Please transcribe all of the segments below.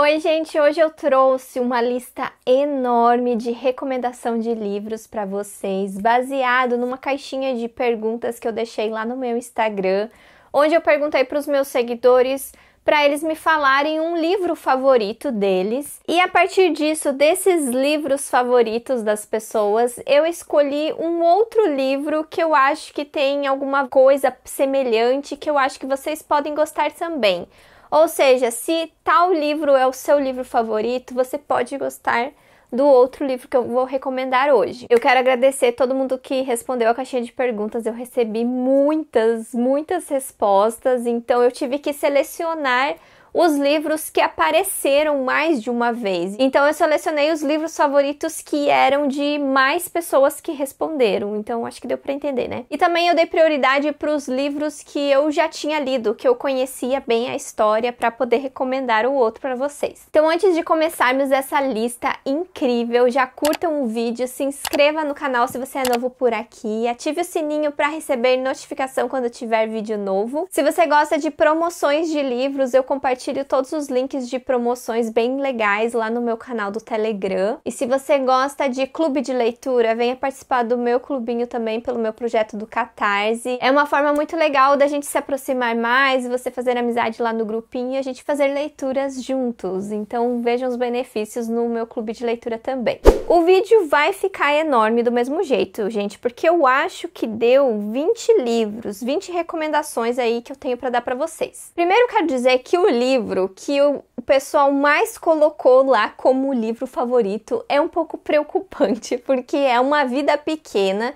Oi, gente! Hoje eu trouxe uma lista enorme de recomendação de livros para vocês, baseado numa caixinha de perguntas que eu deixei lá no meu Instagram, onde eu perguntei para os meus seguidores para eles me falarem um livro favorito deles. E a partir disso, desses livros favoritos das pessoas, eu escolhi um outro livro que eu acho que tem alguma coisa semelhante que eu acho que vocês podem gostar também. Ou seja, se tal livro é o seu livro favorito, você pode gostar do outro livro que eu vou recomendar hoje. Eu quero agradecer todo mundo que respondeu a caixinha de perguntas. Eu recebi muitas, muitas respostas, então eu tive que selecionar os livros que apareceram mais de uma vez. Então eu selecionei os livros favoritos que eram de mais pessoas que responderam. Então acho que deu para entender, né? E também eu dei prioridade para os livros que eu já tinha lido, que eu conhecia bem a história para poder recomendar o outro para vocês. Então antes de começarmos essa lista incrível, já curtam o vídeo, se inscreva no canal se você é novo por aqui, ative o sininho para receber notificação quando tiver vídeo novo. Se você gosta de promoções de livros, eu compartilho compartilho todos os links de promoções bem legais lá no meu canal do Telegram. E se você gosta de clube de leitura, venha participar do meu clubinho também pelo meu projeto do Catarse. É uma forma muito legal da gente se aproximar mais, você fazer amizade lá no grupinho e a gente fazer leituras juntos. Então vejam os benefícios no meu clube de leitura também. O vídeo vai ficar enorme do mesmo jeito, gente, porque eu acho que deu 20 livros, 20 recomendações aí que eu tenho para dar para vocês. Primeiro quero dizer que o livro livro que o pessoal mais colocou lá como livro favorito é um pouco preocupante, porque é uma vida pequena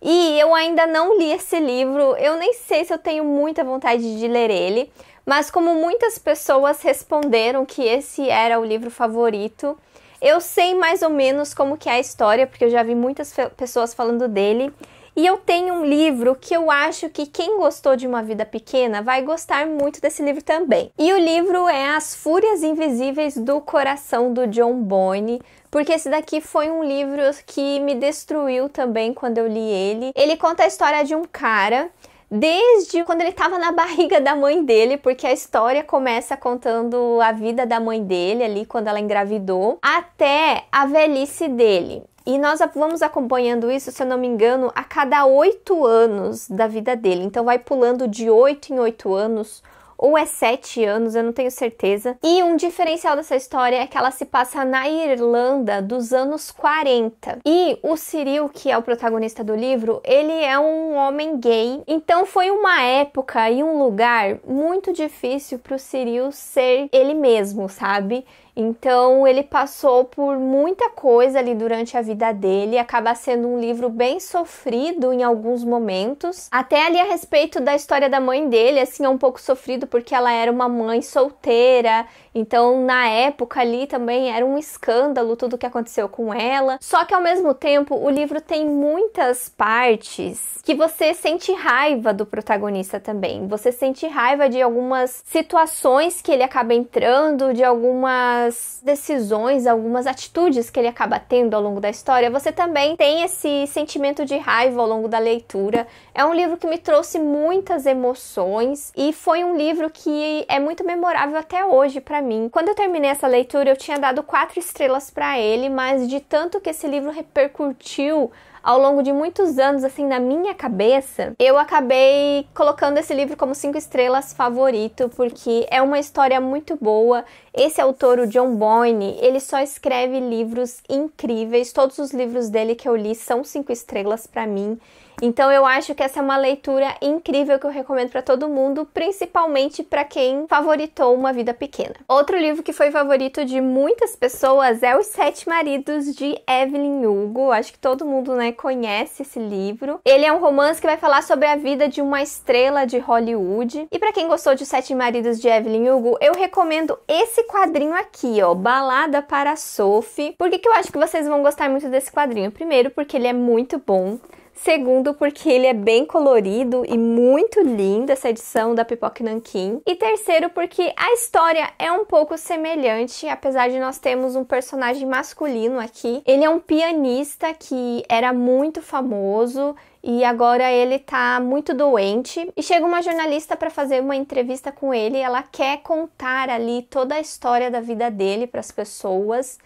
e eu ainda não li esse livro, eu nem sei se eu tenho muita vontade de ler ele, mas como muitas pessoas responderam que esse era o livro favorito, eu sei mais ou menos como que é a história, porque eu já vi muitas pessoas falando dele. E eu tenho um livro que eu acho que quem gostou de Uma Vida Pequena vai gostar muito desse livro também. E o livro é As Fúrias Invisíveis do Coração do John Boyne, porque esse daqui foi um livro que me destruiu também quando eu li ele. Ele conta a história de um cara desde quando ele estava na barriga da mãe dele, porque a história começa contando a vida da mãe dele ali quando ela engravidou, até a velhice dele. E nós vamos acompanhando isso, se eu não me engano, a cada oito anos da vida dele. Então vai pulando de oito em oito anos, ou é sete anos, eu não tenho certeza. E um diferencial dessa história é que ela se passa na Irlanda dos anos 40. E o Cyril, que é o protagonista do livro, ele é um homem gay. Então foi uma época e um lugar muito difícil para o Cyril ser ele mesmo, sabe? Então, ele passou por muita coisa ali durante a vida dele, acaba sendo um livro bem sofrido em alguns momentos. Até ali a respeito da história da mãe dele, assim, é um pouco sofrido porque ela era uma mãe solteira, então na época ali também era um escândalo tudo que aconteceu com ela. Só que ao mesmo tempo, o livro tem muitas partes que você sente raiva do protagonista também. Você sente raiva de algumas situações que ele acaba entrando, de algumas algumas decisões, algumas atitudes que ele acaba tendo ao longo da história, você também tem esse sentimento de raiva ao longo da leitura. É um livro que me trouxe muitas emoções e foi um livro que é muito memorável até hoje para mim. Quando eu terminei essa leitura, eu tinha dado quatro estrelas para ele, mas de tanto que esse livro repercutiu ao longo de muitos anos, assim, na minha cabeça, eu acabei colocando esse livro como cinco estrelas favorito, porque é uma história muito boa. Esse autor, o John Boyne, ele só escreve livros incríveis. Todos os livros dele que eu li são cinco estrelas para mim. Então eu acho que essa é uma leitura incrível que eu recomendo para todo mundo, principalmente para quem favoritou Uma Vida Pequena. Outro livro que foi favorito de muitas pessoas é Os Sete Maridos de Evelyn Hugo. Acho que todo mundo, né, conhece esse livro. Ele é um romance que vai falar sobre a vida de uma estrela de Hollywood. E para quem gostou de Os Sete Maridos de Evelyn Hugo, eu recomendo esse quadrinho aqui, ó, Balada para Sophie. Por que, que eu acho que vocês vão gostar muito desse quadrinho? Primeiro, porque ele é muito bom. Segundo, porque ele é bem colorido e muito lindo essa edição da Pipoque Nankin. E terceiro, porque a história é um pouco semelhante, apesar de nós termos um personagem masculino aqui. Ele é um pianista que era muito famoso e agora ele tá muito doente e chega uma jornalista para fazer uma entrevista com ele, ela quer contar ali toda a história da vida dele para as pessoas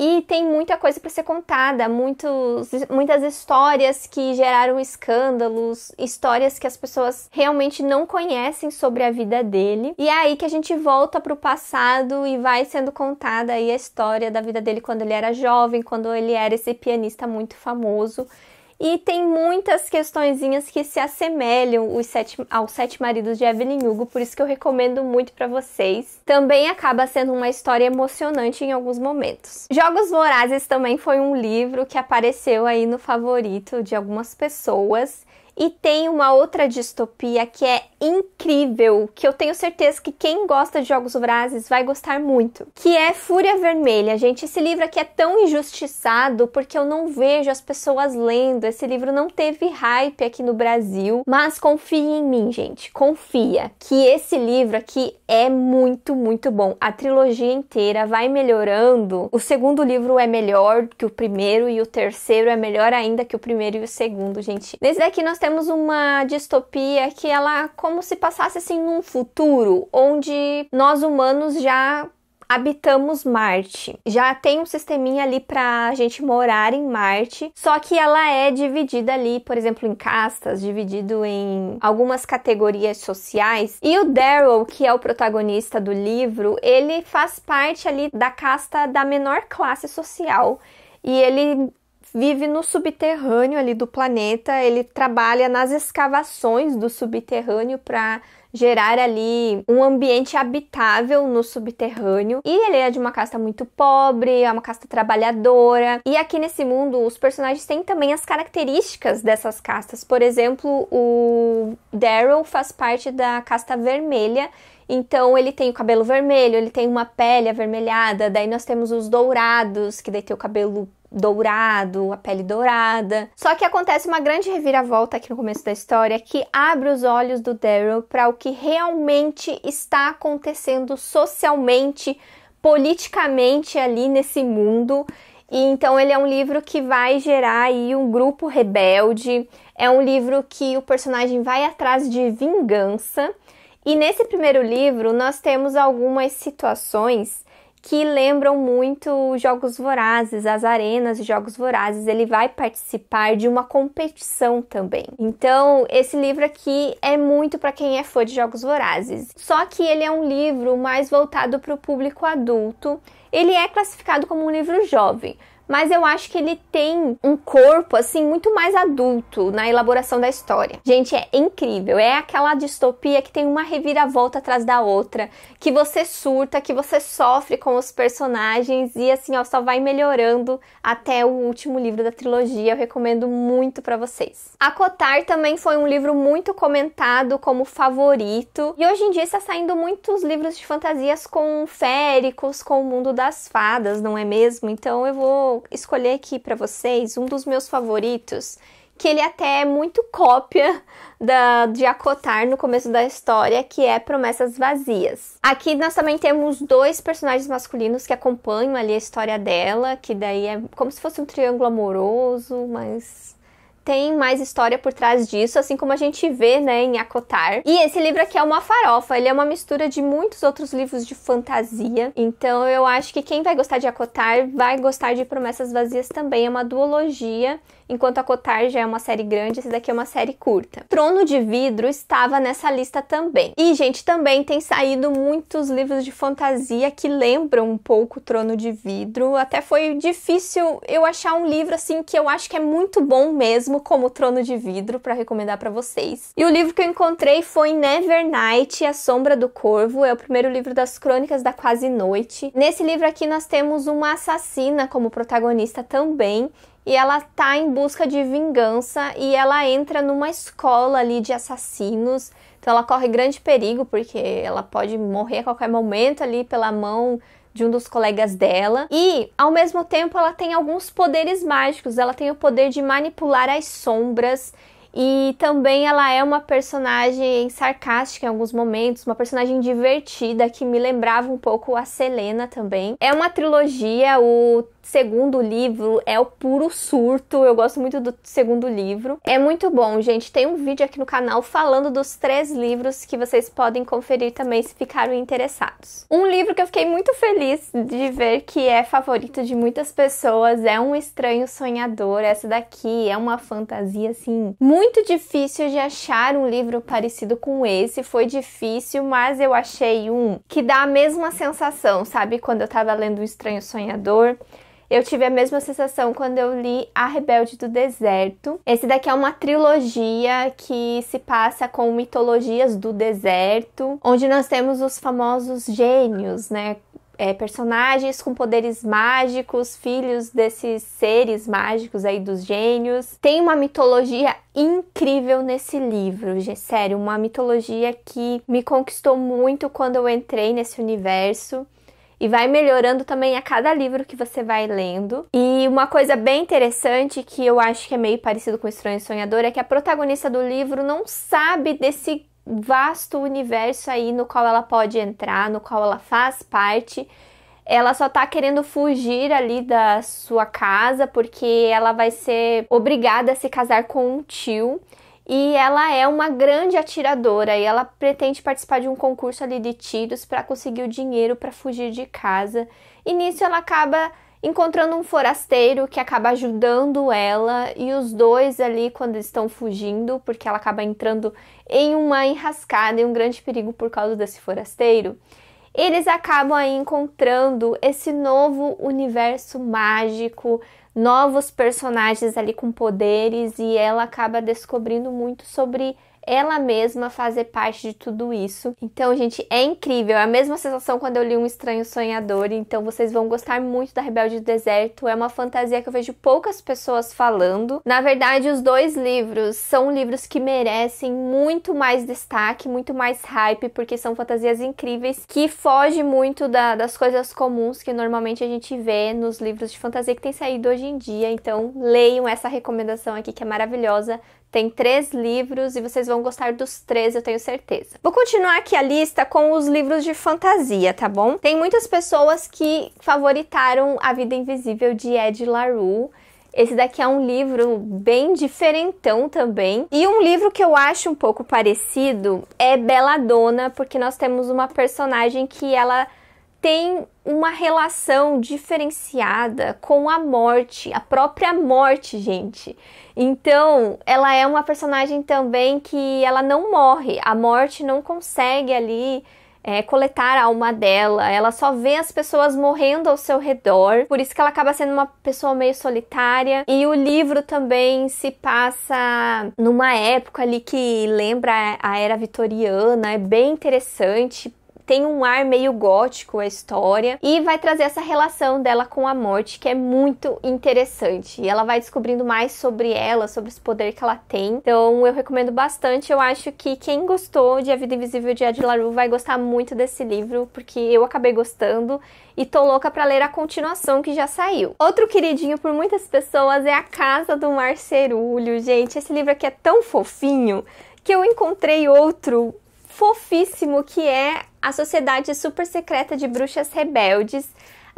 e tem muita coisa para ser contada, muitos, muitas histórias que geraram escândalos, histórias que as pessoas realmente não conhecem sobre a vida dele. E é aí que a gente volta para o passado e vai sendo contada aí a história da vida dele quando ele era jovem, quando ele era esse pianista muito famoso e tem muitas questõezinhas que se assemelham aos sete, aos sete Maridos de Evelyn Hugo, por isso que eu recomendo muito para vocês. Também acaba sendo uma história emocionante em alguns momentos. Jogos Vorazes também foi um livro que apareceu aí no favorito de algumas pessoas e tem uma outra distopia que é incrível, que eu tenho certeza que quem gosta de jogos vorazes vai gostar muito, que é Fúria Vermelha. Gente, esse livro aqui é tão injustiçado porque eu não vejo as pessoas lendo. Esse livro não teve hype aqui no Brasil, mas confia em mim, gente. Confia que esse livro aqui é muito, muito bom. A trilogia inteira vai melhorando. O segundo livro é melhor que o primeiro e o terceiro é melhor ainda que o primeiro e o segundo, gente. Nesse daqui nós temos temos uma distopia que ela é como se passasse assim num futuro onde nós humanos já habitamos Marte. Já tem um sisteminha ali para a gente morar em Marte, só que ela é dividida ali, por exemplo, em castas, dividido em algumas categorias sociais. E o Daryl, que é o protagonista do livro, ele faz parte ali da casta da menor classe social. E ele vive no subterrâneo ali do planeta, ele trabalha nas escavações do subterrâneo para gerar ali um ambiente habitável no subterrâneo. E ele é de uma casta muito pobre, é uma casta trabalhadora. E aqui nesse mundo, os personagens têm também as características dessas castas. Por exemplo, o Daryl faz parte da casta vermelha. Então ele tem o cabelo vermelho, ele tem uma pele avermelhada, daí nós temos os dourados, que daí tem o cabelo dourado, a pele dourada. Só que acontece uma grande reviravolta aqui no começo da história que abre os olhos do Daryl para o que realmente está acontecendo socialmente, politicamente ali nesse mundo. E então ele é um livro que vai gerar aí um grupo rebelde, é um livro que o personagem vai atrás de vingança. E nesse primeiro livro nós temos algumas situações que lembram muito Jogos Vorazes, as arenas de Jogos Vorazes. Ele vai participar de uma competição também. Então, esse livro aqui é muito para quem é fã de Jogos Vorazes. Só que ele é um livro mais voltado para o público adulto. Ele é classificado como um livro jovem, mas eu acho que ele tem um corpo assim muito mais adulto na elaboração da história. Gente, é incrível, é aquela distopia que tem uma reviravolta atrás da outra, que você surta, que você sofre com os personagens e assim, ó, só vai melhorando até o último livro da trilogia. Eu recomendo muito para vocês. A Cotar também foi um livro muito comentado como favorito e hoje em dia está saindo muitos livros de fantasias com féricos, com o mundo das fadas, não é mesmo? Então eu vou escolher aqui para vocês um dos meus favoritos, que ele até é muito cópia da, de Acotar no começo da história, que é Promessas Vazias. Aqui nós também temos dois personagens masculinos que acompanham ali a história dela, que daí é como se fosse um triângulo amoroso, mas tem mais história por trás disso, assim como a gente vê, né, em Acotar. E esse livro aqui é uma farofa, ele é uma mistura de muitos outros livros de fantasia. Então eu acho que quem vai gostar de Acotar vai gostar de Promessas Vazias também, é uma duologia. Enquanto Acotar já é uma série grande, esse daqui é uma série curta. Trono de Vidro estava nessa lista também. E, gente, também tem saído muitos livros de fantasia que lembram um pouco Trono de Vidro. Até foi difícil eu achar um livro assim que eu acho que é muito bom mesmo como Trono de Vidro para recomendar para vocês. E o livro que eu encontrei foi Nevernight, A Sombra do Corvo, é o primeiro livro das Crônicas da Quase Noite. Nesse livro aqui nós temos uma assassina como protagonista também, e ela tá em busca de vingança e ela entra numa escola ali de assassinos. Então ela corre grande perigo porque ela pode morrer a qualquer momento ali pela mão de um dos colegas dela e, ao mesmo tempo, ela tem alguns poderes mágicos. Ela tem o poder de manipular as sombras e também ela é uma personagem sarcástica em alguns momentos, uma personagem divertida que me lembrava um pouco a Selena também. É uma trilogia, o segundo livro é o puro surto. Eu gosto muito do segundo livro. É muito bom, gente. Tem um vídeo aqui no canal falando dos três livros que vocês podem conferir também se ficaram interessados. Um livro que eu fiquei muito feliz de ver que é favorito de muitas pessoas é Um Estranho Sonhador. Essa daqui é uma fantasia assim muito difícil de achar um livro parecido com esse. Foi difícil, mas eu achei um que dá a mesma sensação, sabe? Quando eu tava lendo Um Estranho Sonhador, eu tive a mesma sensação quando eu li A Rebelde do Deserto. Esse daqui é uma trilogia que se passa com mitologias do deserto, onde nós temos os famosos gênios, né? É, personagens com poderes mágicos, filhos desses seres mágicos aí dos gênios. Tem uma mitologia incrível nesse livro, gente, sério, uma mitologia que me conquistou muito quando eu entrei nesse universo e vai melhorando também a cada livro que você vai lendo. E uma coisa bem interessante que eu acho que é meio parecido com Estranho Sonhador é que a protagonista do livro não sabe desse vasto universo aí no qual ela pode entrar, no qual ela faz parte. Ela só tá querendo fugir ali da sua casa porque ela vai ser obrigada a se casar com um tio e ela é uma grande atiradora e ela pretende participar de um concurso ali de tiros para conseguir o dinheiro para fugir de casa. E nisso ela acaba encontrando um forasteiro que acaba ajudando ela e os dois ali quando estão fugindo, porque ela acaba entrando em uma enrascada e um grande perigo por causa desse forasteiro eles acabam aí encontrando esse novo universo mágico, novos personagens ali com poderes e ela acaba descobrindo muito sobre ela mesma fazer parte de tudo isso. Então, gente, é incrível. É a mesma sensação quando eu li Um Estranho Sonhador. Então, vocês vão gostar muito da Rebelde do Deserto. É uma fantasia que eu vejo poucas pessoas falando. Na verdade, os dois livros são livros que merecem muito mais destaque, muito mais hype, porque são fantasias incríveis que fogem muito da, das coisas comuns que normalmente a gente vê nos livros de fantasia que tem saído hoje em dia. Então, leiam essa recomendação aqui que é maravilhosa. Tem três livros e vocês vão gostar dos três, eu tenho certeza. Vou continuar aqui a lista com os livros de fantasia, tá bom? Tem muitas pessoas que favoritaram A Vida Invisível de Ed LaRue. Esse daqui é um livro bem diferentão também. E um livro que eu acho um pouco parecido é Bela Dona, porque nós temos uma personagem que ela tem uma relação diferenciada com a morte, a própria morte, gente. Então, ela é uma personagem também que ela não morre, a morte não consegue ali é, coletar a alma dela, ela só vê as pessoas morrendo ao seu redor, por isso que ela acaba sendo uma pessoa meio solitária. E o livro também se passa numa época ali que lembra a era vitoriana, é bem interessante tem um ar meio gótico a história e vai trazer essa relação dela com a morte que é muito interessante. E ela vai descobrindo mais sobre ela, sobre esse poder que ela tem. Então eu recomendo bastante. Eu acho que quem gostou de A Vida Invisível de Ed LaRue vai gostar muito desse livro, porque eu acabei gostando e tô louca para ler a continuação que já saiu. Outro queridinho por muitas pessoas é A Casa do Marcerulho. Gente, esse livro aqui é tão fofinho que eu encontrei outro fofíssimo que é a Sociedade Super Secreta de Bruxas Rebeldes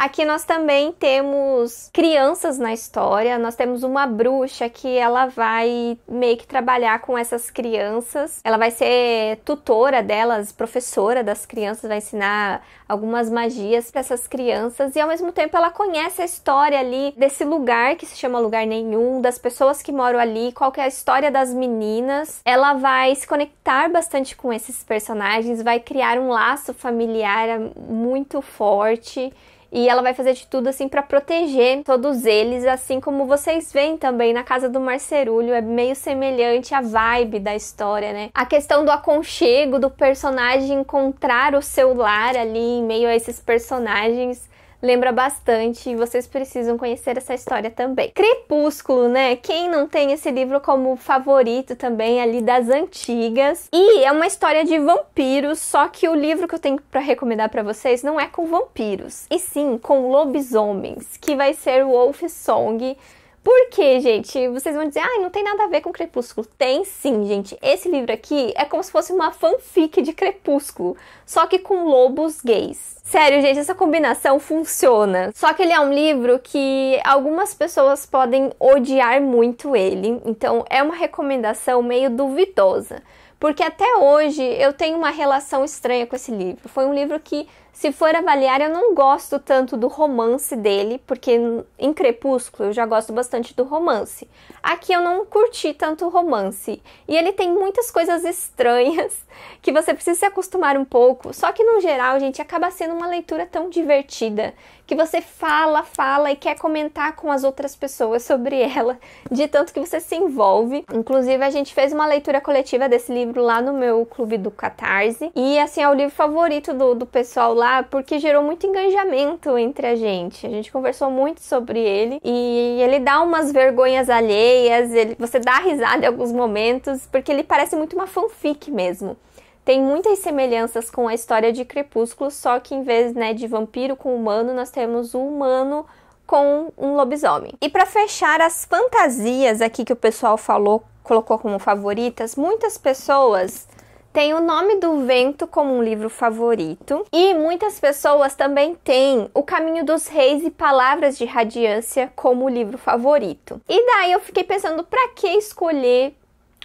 Aqui nós também temos crianças na história, nós temos uma bruxa que ela vai meio que trabalhar com essas crianças, ela vai ser tutora delas, professora das crianças, vai ensinar algumas magias para essas crianças e ao mesmo tempo ela conhece a história ali desse lugar que se chama lugar nenhum, das pessoas que moram ali, qual que é a história das meninas. Ela vai se conectar bastante com esses personagens, vai criar um laço familiar muito forte e ela vai fazer de tudo assim para proteger todos eles, assim como vocês veem também na casa do Marcerulho, é meio semelhante à vibe da história, né? A questão do aconchego do personagem encontrar o seu lar ali em meio a esses personagens lembra bastante e vocês precisam conhecer essa história também. Crepúsculo, né? Quem não tem esse livro como favorito também ali das antigas. E é uma história de vampiros, só que o livro que eu tenho para recomendar para vocês não é com vampiros, e sim com lobisomens, que vai ser o Wolf Song por quê, gente? Vocês vão dizer, ai, ah, não tem nada a ver com Crepúsculo. Tem sim, gente. Esse livro aqui é como se fosse uma fanfic de Crepúsculo, só que com lobos gays. Sério, gente, essa combinação funciona. Só que ele é um livro que algumas pessoas podem odiar muito ele, então é uma recomendação meio duvidosa porque até hoje eu tenho uma relação estranha com esse livro. Foi um livro que, se for avaliar, eu não gosto tanto do romance dele, porque em Crepúsculo eu já gosto bastante do romance. Aqui eu não curti tanto o romance. E ele tem muitas coisas estranhas que você precisa se acostumar um pouco. Só que no geral, gente, acaba sendo uma leitura tão divertida que você fala, fala e quer comentar com as outras pessoas sobre ela, de tanto que você se envolve. Inclusive, a gente fez uma leitura coletiva desse livro lá no meu clube do Catarse. E assim, é o livro favorito do, do pessoal lá, porque gerou muito engajamento entre a gente. A gente conversou muito sobre ele e ele dá umas vergonhas alheias, ele, você dá risada em alguns momentos, porque ele parece muito uma fanfic mesmo tem muitas semelhanças com a história de Crepúsculo, só que em vez né, de vampiro com humano, nós temos um humano com um lobisomem. E para fechar as fantasias aqui que o pessoal falou, colocou como favoritas, muitas pessoas têm o nome do vento como um livro favorito e muitas pessoas também têm O Caminho dos Reis e Palavras de Radiância como livro favorito. E daí eu fiquei pensando para que escolher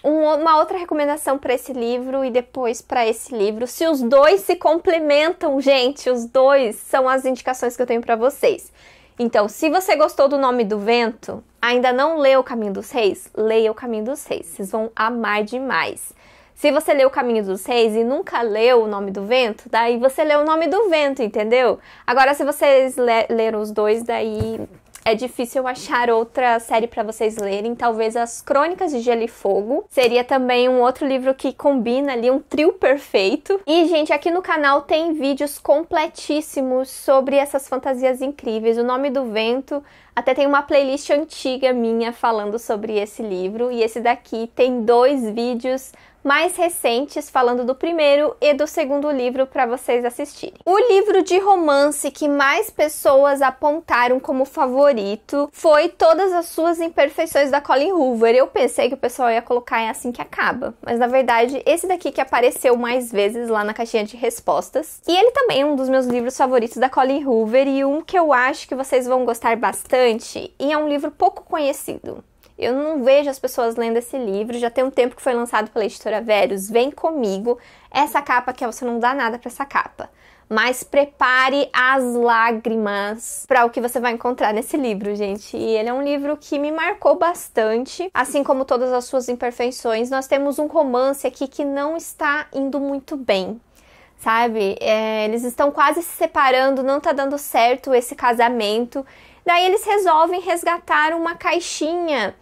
uma outra recomendação para esse livro e depois para esse livro. Se os dois se complementam, gente, os dois são as indicações que eu tenho para vocês. Então, se você gostou do Nome do Vento, ainda não leu O Caminho dos Reis, leia O Caminho dos Reis. Vocês vão amar demais. Se você leu O Caminho dos Reis e nunca leu O Nome do Vento, daí você leu O Nome do Vento, entendeu? Agora, se vocês le leram os dois, daí é difícil achar outra série para vocês lerem. Talvez As Crônicas de Gelo e Fogo. Seria também um outro livro que combina ali um trio perfeito. E, gente, aqui no canal tem vídeos completíssimos sobre essas fantasias incríveis. O Nome do Vento até tem uma playlist antiga minha falando sobre esse livro. E esse daqui tem dois vídeos mais recentes, falando do primeiro e do segundo livro para vocês assistirem. O livro de romance que mais pessoas apontaram como favorito foi Todas as Suas Imperfeições da Colin Hoover. Eu pensei que o pessoal ia colocar em Assim que Acaba, mas na verdade esse daqui que apareceu mais vezes lá na caixinha de respostas. E ele também é um dos meus livros favoritos da Colin Hoover e um que eu acho que vocês vão gostar bastante e é um livro pouco conhecido. Eu não vejo as pessoas lendo esse livro. Já tem um tempo que foi lançado pela editora Vérios. Vem comigo. Essa capa aqui, você não dá nada para essa capa. Mas prepare as lágrimas para o que você vai encontrar nesse livro, gente. E ele é um livro que me marcou bastante, assim como todas as suas imperfeições. Nós temos um romance aqui que não está indo muito bem sabe? É, eles estão quase se separando, não está dando certo esse casamento. Daí eles resolvem resgatar uma caixinha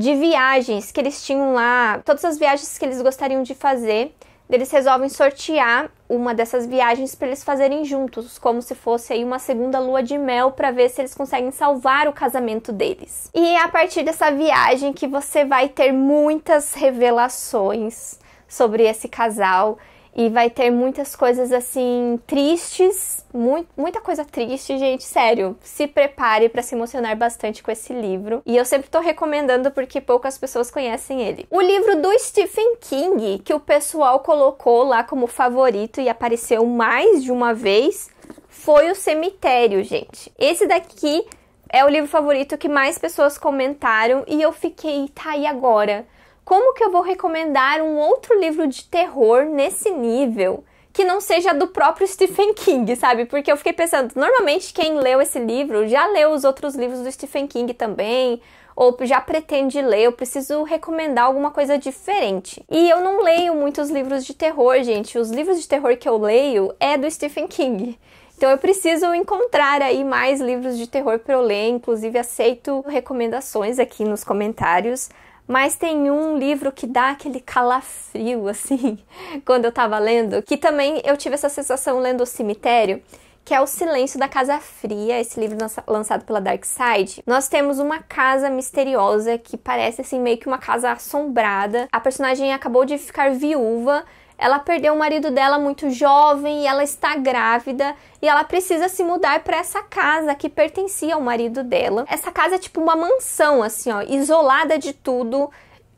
de viagens que eles tinham lá, todas as viagens que eles gostariam de fazer. Eles resolvem sortear uma dessas viagens para eles fazerem juntos, como se fosse aí uma segunda lua de mel para ver se eles conseguem salvar o casamento deles. E é a partir dessa viagem que você vai ter muitas revelações sobre esse casal e vai ter muitas coisas assim tristes, muito, muita coisa triste, gente, sério. Se prepare para se emocionar bastante com esse livro. E eu sempre tô recomendando porque poucas pessoas conhecem ele. O livro do Stephen King, que o pessoal colocou lá como favorito e apareceu mais de uma vez, foi O Cemitério, gente. Esse daqui é o livro favorito que mais pessoas comentaram e eu fiquei, tá aí agora como que eu vou recomendar um outro livro de terror nesse nível? que não seja do próprio Stephen King, sabe? Porque eu fiquei pensando, normalmente quem leu esse livro já leu os outros livros do Stephen King também, ou já pretende ler, eu preciso recomendar alguma coisa diferente. E eu não leio muitos livros de terror, gente. Os livros de terror que eu leio é do Stephen King. Então eu preciso encontrar aí mais livros de terror para eu ler, inclusive aceito recomendações aqui nos comentários. Mas tem um livro que dá aquele calafrio, assim, quando eu tava lendo, que também eu tive essa sensação lendo O Cemitério, que é O Silêncio da Casa Fria, esse livro lançado pela Dark Side. Nós temos uma casa misteriosa que parece assim meio que uma casa assombrada. A personagem acabou de ficar viúva, ela perdeu o marido dela muito jovem e ela está grávida e ela precisa se mudar para essa casa que pertencia ao marido dela. Essa casa é tipo uma mansão assim, ó, isolada de tudo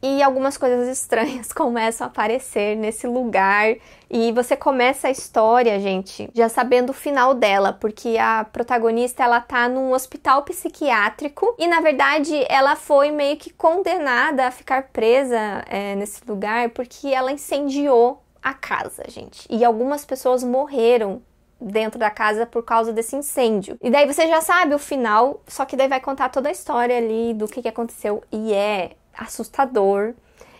e algumas coisas estranhas começam a aparecer nesse lugar e você começa a história, gente, já sabendo o final dela, porque a protagonista ela tá num hospital psiquiátrico e na verdade ela foi meio que condenada a ficar presa é, nesse lugar porque ela incendiou a casa, gente. E algumas pessoas morreram dentro da casa por causa desse incêndio. E daí você já sabe o final, só que daí vai contar toda a história ali do que, que aconteceu e é assustador.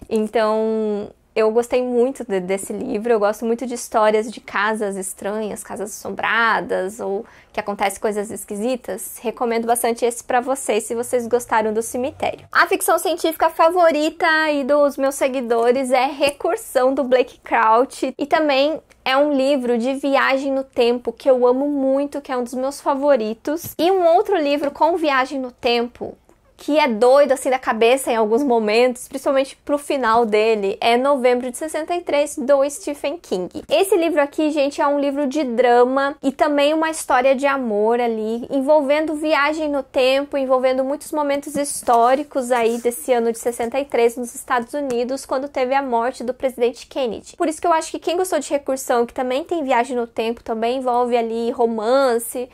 Então, eu gostei muito de, desse livro. Eu gosto muito de histórias de casas estranhas, casas assombradas ou que acontecem coisas esquisitas. Recomendo bastante esse para vocês se vocês gostaram do cemitério. A ficção científica favorita e dos meus seguidores é Recursão do Blake Crouch e também é um livro de viagem no tempo que eu amo muito, que é um dos meus favoritos. E um outro livro com viagem no tempo que é doido assim da cabeça em alguns momentos, principalmente pro final dele, é Novembro de 63 do Stephen King. Esse livro aqui, gente, é um livro de drama e também uma história de amor ali, envolvendo viagem no tempo, envolvendo muitos momentos históricos aí desse ano de 63 nos Estados Unidos, quando teve a morte do presidente Kennedy. Por isso que eu acho que quem gostou de Recursão, que também tem viagem no tempo, também envolve ali romance,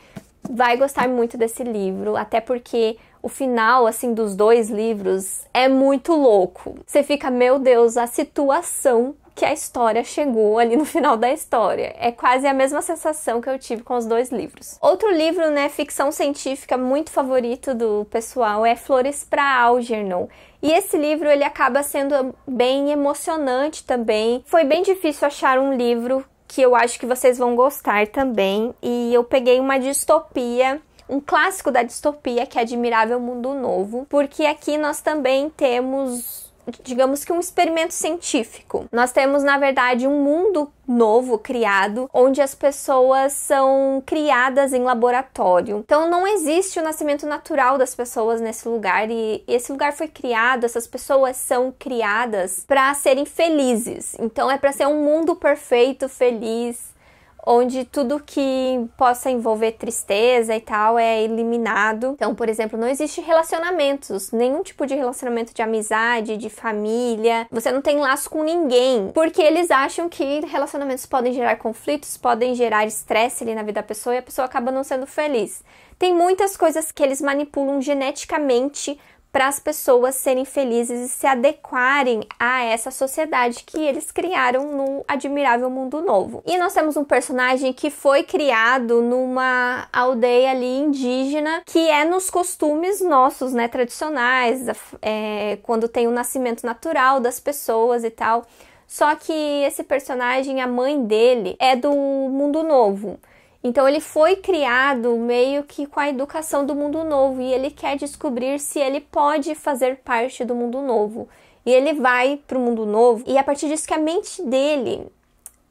vai gostar muito desse livro, até porque o final assim dos dois livros é muito louco. Você fica, meu Deus, a situação que a história chegou ali no final da história. É quase a mesma sensação que eu tive com os dois livros. Outro livro, né, ficção científica muito favorito do pessoal é Flores para Algernon. E esse livro ele acaba sendo bem emocionante também. Foi bem difícil achar um livro que eu acho que vocês vão gostar também. E eu peguei uma distopia um clássico da distopia que é Admirável Mundo Novo, porque aqui nós também temos digamos que um experimento científico. Nós temos, na verdade, um mundo novo criado, onde as pessoas são criadas em laboratório. Então não existe o nascimento natural das pessoas nesse lugar e esse lugar foi criado, essas pessoas são criadas para serem felizes. Então é para ser um mundo perfeito, feliz, onde tudo que possa envolver tristeza e tal é eliminado. Então, por exemplo, não existe relacionamentos, nenhum tipo de relacionamento de amizade, de família. Você não tem laço com ninguém, porque eles acham que relacionamentos podem gerar conflitos, podem gerar estresse ali na vida da pessoa e a pessoa acaba não sendo feliz. Tem muitas coisas que eles manipulam geneticamente para as pessoas serem felizes e se adequarem a essa sociedade que eles criaram no admirável mundo novo. E nós temos um personagem que foi criado numa aldeia ali indígena que é nos costumes nossos, né, tradicionais, é, quando tem o nascimento natural das pessoas e tal. Só que esse personagem, a mãe dele, é do mundo novo. Então ele foi criado meio que com a educação do mundo novo e ele quer descobrir se ele pode fazer parte do mundo novo. E ele vai para o mundo novo e a partir disso que a mente dele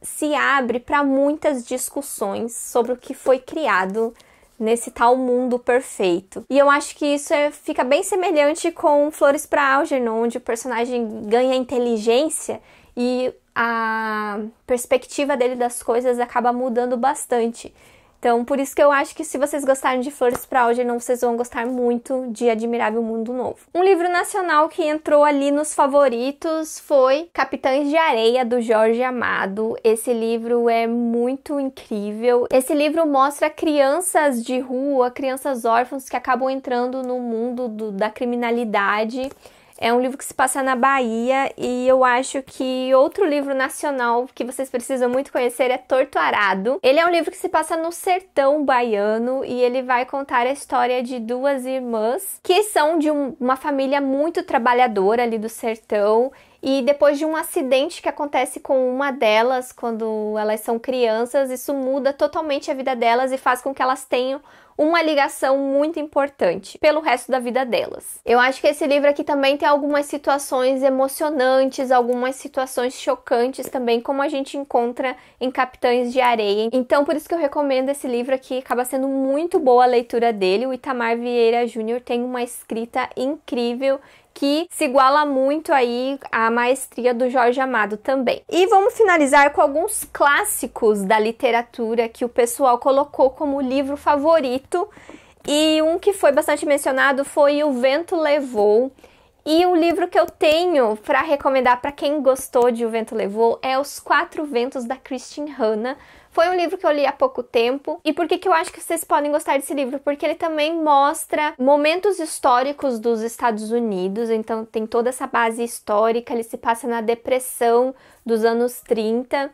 se abre para muitas discussões sobre o que foi criado nesse tal mundo perfeito. E eu acho que isso é, fica bem semelhante com Flores para Algernon, onde o personagem ganha inteligência e a perspectiva dele das coisas acaba mudando bastante. Então, por isso que eu acho que se vocês gostarem de Flores para não vocês vão gostar muito de Admirável Mundo Novo. Um livro nacional que entrou ali nos favoritos foi Capitães de Areia, do Jorge Amado. Esse livro é muito incrível. Esse livro mostra crianças de rua, crianças órfãs que acabam entrando no mundo do, da criminalidade é um livro que se passa na Bahia e eu acho que outro livro nacional que vocês precisam muito conhecer é Torto Arado. Ele é um livro que se passa no sertão baiano e ele vai contar a história de duas irmãs que são de um, uma família muito trabalhadora ali do sertão e depois de um acidente que acontece com uma delas quando elas são crianças, isso muda totalmente a vida delas e faz com que elas tenham uma ligação muito importante pelo resto da vida delas. Eu acho que esse livro aqui também tem algumas situações emocionantes, algumas situações chocantes também, como a gente encontra em Capitães de Areia. Então, por isso que eu recomendo esse livro aqui, acaba sendo muito boa a leitura dele. O Itamar Vieira Júnior tem uma escrita incrível que se iguala muito aí à maestria do Jorge Amado também. E vamos finalizar com alguns clássicos da literatura que o pessoal colocou como livro favorito. E um que foi bastante mencionado foi O Vento Levou. E o livro que eu tenho para recomendar para quem gostou de O Vento Levou é Os Quatro Ventos da Christine Hanna, foi um livro que eu li há pouco tempo. E por que, que eu acho que vocês podem gostar desse livro? Porque ele também mostra momentos históricos dos Estados Unidos, então tem toda essa base histórica, ele se passa na depressão dos anos 30.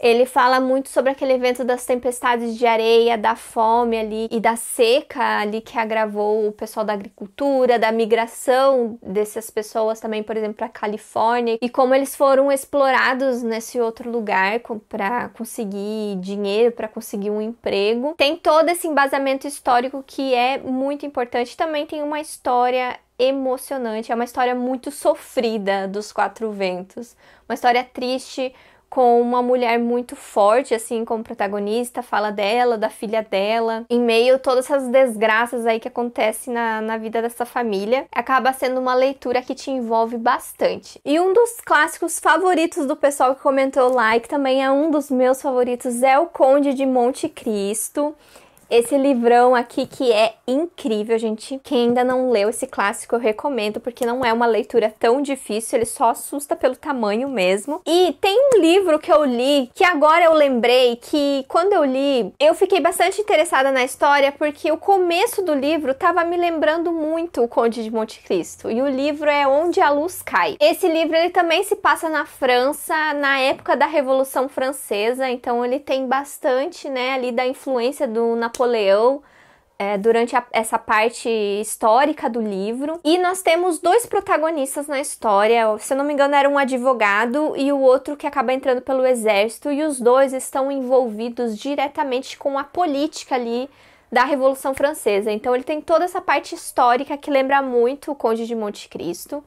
Ele fala muito sobre aquele evento das tempestades de areia, da fome ali e da seca ali que agravou o pessoal da agricultura, da migração dessas pessoas também, por exemplo, para Califórnia e como eles foram explorados nesse outro lugar para conseguir dinheiro, para conseguir um emprego. Tem todo esse embasamento histórico que é muito importante. Também tem uma história emocionante, é uma história muito sofrida dos quatro ventos, uma história triste, com uma mulher muito forte, assim, como protagonista, fala dela, da filha dela, em meio a todas essas desgraças aí que acontecem na, na vida dessa família, acaba sendo uma leitura que te envolve bastante. E um dos clássicos favoritos do pessoal que comentou lá e que também é um dos meus favoritos é O Conde de Monte Cristo esse livrão aqui que é incrível, gente. Quem ainda não leu esse clássico, eu recomendo, porque não é uma leitura tão difícil, ele só assusta pelo tamanho mesmo. E tem um livro que eu li, que agora eu lembrei, que quando eu li, eu fiquei bastante interessada na história, porque o começo do livro tava me lembrando muito o Conde de Monte Cristo. E o livro é Onde a Luz Cai. Esse livro, ele também se passa na França, na época da Revolução Francesa, então ele tem bastante, né, ali da influência do Napoleão Napoleão é, durante a, essa parte histórica do livro. E nós temos dois protagonistas na história. Se eu não me engano, era um advogado e o outro que acaba entrando pelo exército. E os dois estão envolvidos diretamente com a política ali da Revolução Francesa. Então ele tem toda essa parte histórica que lembra muito o Conde de Monte Cristo.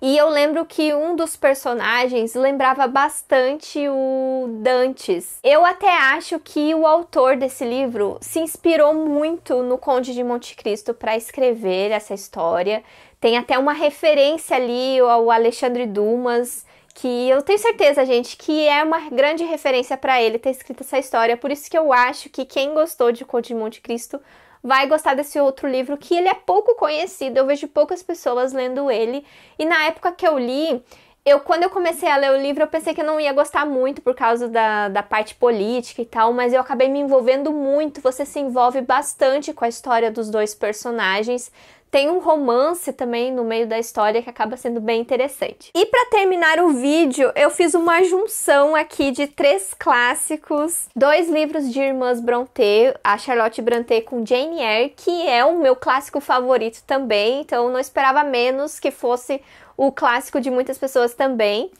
E eu lembro que um dos personagens lembrava bastante o Dantes. Eu até acho que o autor desse livro se inspirou muito no Conde de Monte Cristo para escrever essa história. Tem até uma referência ali ao Alexandre Dumas, que eu tenho certeza, gente, que é uma grande referência para ele ter escrito essa história. Por isso que eu acho que quem gostou de Conde de Monte Cristo vai gostar desse outro livro que ele é pouco conhecido, eu vejo poucas pessoas lendo ele. E na época que eu li, eu quando eu comecei a ler o livro, eu pensei que eu não ia gostar muito por causa da, da parte política e tal, mas eu acabei me envolvendo muito. Você se envolve bastante com a história dos dois personagens tem um romance também no meio da história que acaba sendo bem interessante. E para terminar o vídeo, eu fiz uma junção aqui de três clássicos, dois livros de irmãs Brontë, a Charlotte Brontë com Jane Eyre, que é o meu clássico favorito também, então não esperava menos que fosse o clássico de muitas pessoas também.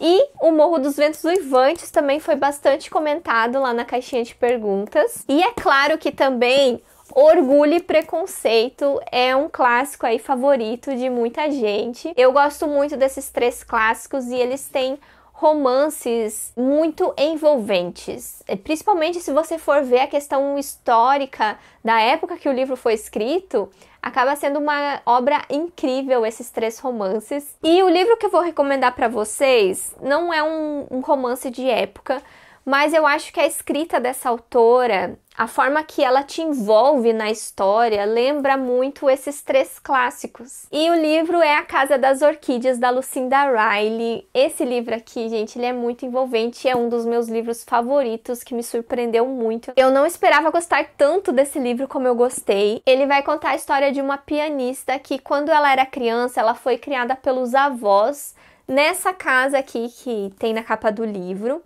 E o Morro dos Ventos Uivantes também foi bastante comentado lá na caixinha de perguntas. E é claro que também Orgulho e Preconceito é um clássico aí favorito de muita gente. Eu gosto muito desses três clássicos e eles têm romances muito envolventes, é, principalmente se você for ver a questão histórica da época que o livro foi escrito, acaba sendo uma obra incrível esses três romances. E o livro que eu vou recomendar para vocês não é um, um romance de época, mas eu acho que a escrita dessa autora, a forma que ela te envolve na história, lembra muito esses três clássicos. E o livro é A Casa das Orquídeas, da Lucinda Riley. Esse livro aqui, gente, ele é muito envolvente e é um dos meus livros favoritos, que me surpreendeu muito. Eu não esperava gostar tanto desse livro como eu gostei. Ele vai contar a história de uma pianista que, quando ela era criança, ela foi criada pelos avós nessa casa aqui que tem na capa do livro.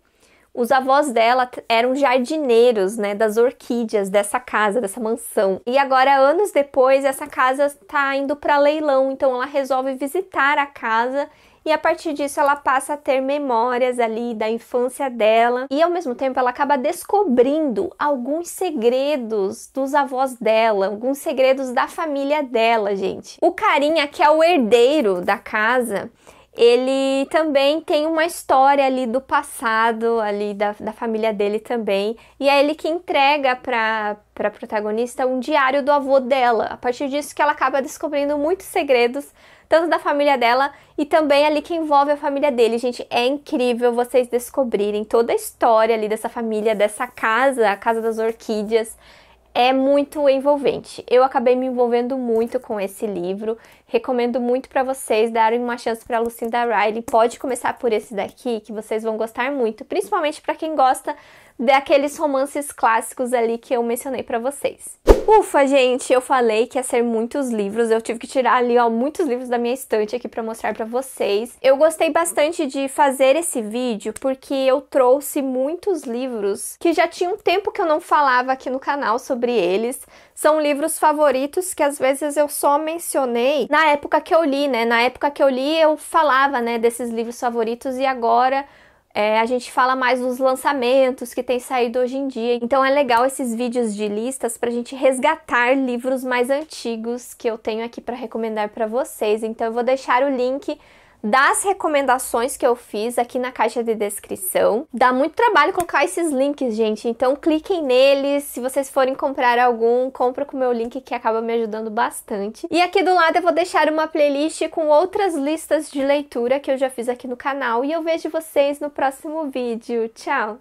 Os avós dela eram jardineiros, né, das orquídeas dessa casa, dessa mansão. E agora, anos depois, essa casa tá indo para leilão, então ela resolve visitar a casa e a partir disso ela passa a ter memórias ali da infância dela e ao mesmo tempo ela acaba descobrindo alguns segredos dos avós dela, alguns segredos da família dela, gente. O carinha que é o herdeiro da casa, ele também tem uma história ali do passado, ali da, da família dele também. E é ele que entrega para a protagonista um diário do avô dela. A partir disso que ela acaba descobrindo muitos segredos, tanto da família dela e também ali que envolve a família dele. Gente, é incrível vocês descobrirem toda a história ali dessa família, dessa casa, a Casa das Orquídeas é muito envolvente. Eu acabei me envolvendo muito com esse livro. Recomendo muito para vocês darem uma chance para Lucinda Riley. Pode começar por esse daqui, que vocês vão gostar muito, principalmente para quem gosta daqueles romances clássicos ali que eu mencionei para vocês. Ufa, gente, eu falei que ia ser muitos livros. Eu tive que tirar ali, ó, muitos livros da minha estante aqui para mostrar para vocês. Eu gostei bastante de fazer esse vídeo porque eu trouxe muitos livros que já tinha um tempo que eu não falava aqui no canal sobre eles. São livros favoritos que às vezes eu só mencionei na época que eu li, né? Na época que eu li eu falava, né, desses livros favoritos e agora é, a gente fala mais dos lançamentos que tem saído hoje em dia. Então é legal esses vídeos de listas para a gente resgatar livros mais antigos que eu tenho aqui para recomendar para vocês. Então eu vou deixar o link das recomendações que eu fiz aqui na caixa de descrição. Dá muito trabalho colocar esses links, gente, então cliquem neles. Se vocês forem comprar algum, compra com o meu link que acaba me ajudando bastante. E aqui do lado eu vou deixar uma playlist com outras listas de leitura que eu já fiz aqui no canal e eu vejo vocês no próximo vídeo. Tchau!